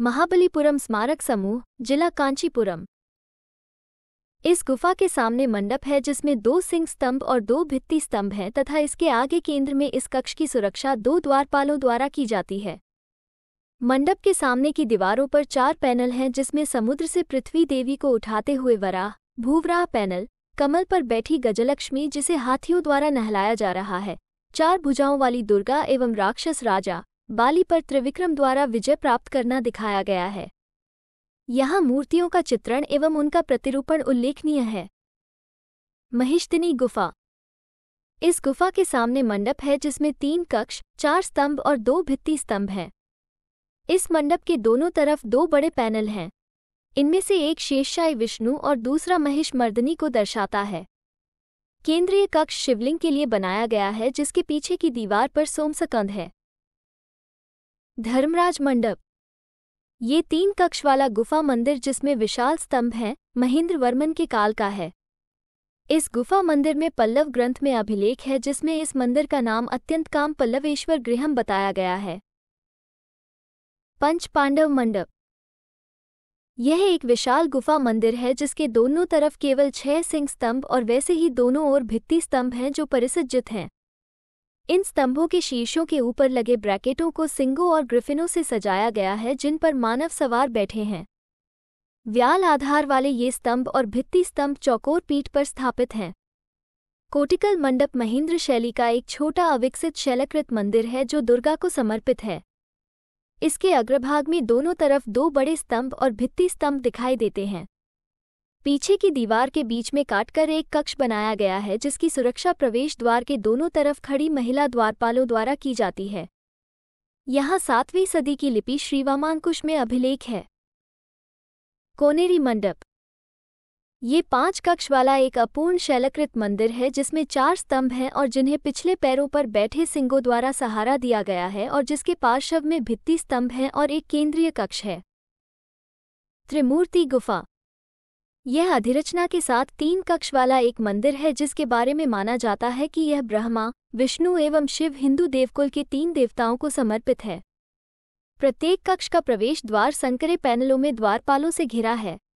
महाबलीपुरम स्मारक समूह जिला कांचीपुरम इस गुफा के सामने मंडप है जिसमें दो सिंह स्तंभ और दो भित्ति स्तंभ हैं तथा इसके आगे केंद्र में इस कक्ष की सुरक्षा दो द्वारपालों द्वारा की जाती है मंडप के सामने की दीवारों पर चार पैनल हैं जिसमें समुद्र से पृथ्वी देवी को उठाते हुए वराह भूवराह पैनल कमल पर बैठी गजलक्ष्मी जिसे हाथियों द्वारा नहलाया जा रहा है चार भुजाओं वाली दुर्गा एवं राक्षस राजा बाली पर त्रिविक्रम द्वारा विजय प्राप्त करना दिखाया गया है यहाँ मूर्तियों का चित्रण एवं उनका प्रतिरूपण उल्लेखनीय है महिष्दिनी गुफा इस गुफा के सामने मंडप है जिसमें तीन कक्ष चार स्तंभ और दो भित्ति स्तंभ हैं इस मंडप के दोनों तरफ दो बड़े पैनल हैं इनमें से एक शेषशाही विष्णु और दूसरा महिष मर्दनी को दर्शाता है केंद्रीय कक्ष शिवलिंग के लिए बनाया गया है जिसके पीछे की दीवार पर सोमसकंद है धर्मराज मंडप ये तीन कक्ष वाला गुफा मंदिर जिसमें विशाल स्तंभ हैं महेंद्र वर्मन के काल का है इस गुफा मंदिर में पल्लव ग्रंथ में अभिलेख है जिसमें इस मंदिर का नाम अत्यंत काम पल्लवेश्वर गृहम बताया गया है पंच पांडव मंडप यह एक विशाल गुफा मंदिर है जिसके दोनों तरफ केवल छह सिंह स्तंभ और वैसे ही दोनों ओर भित्ति स्तंभ हैं जो परिसज्जित हैं इन स्तंभों के शीर्षों के ऊपर लगे ब्रैकेटों को सिंगों और ग्रिफिनों से सजाया गया है जिन पर मानव सवार बैठे हैं व्याल आधार वाले ये स्तंभ और भित्ति स्तंभ चौकोर पीठ पर स्थापित हैं कोटिकल मंडप महेंद्र शैली का एक छोटा अविकसित शैलकृत मंदिर है जो दुर्गा को समर्पित है इसके अग्रभाग में दोनों तरफ दो बड़े स्तंभ और भित्ति स्तंभ दिखाई देते हैं पीछे की दीवार के बीच में काटकर एक कक्ष बनाया गया है जिसकी सुरक्षा प्रवेश द्वार के दोनों तरफ खड़ी महिला द्वारपालों द्वारा की जाती है यहाँ सातवीं सदी की लिपि श्रीवामांकुश में अभिलेख है कोनेरी मंडप ये पांच कक्ष वाला एक अपूर्ण शैलकृत मंदिर है जिसमें चार स्तंभ हैं और जिन्हें पिछले पैरों पर बैठे सिंगों द्वारा सहारा दिया गया है और जिसके पार्श्व में भित्ति स्तंभ हैं और एक केंद्रीय कक्ष है त्रिमूर्ति गुफा यह अधिरचना के साथ तीन कक्ष वाला एक मंदिर है जिसके बारे में माना जाता है कि यह ब्रह्मा विष्णु एवं शिव हिंदू देवकुल के तीन देवताओं को समर्पित है प्रत्येक कक्ष का प्रवेश द्वार संकरे पैनलों में द्वारपालों से घिरा है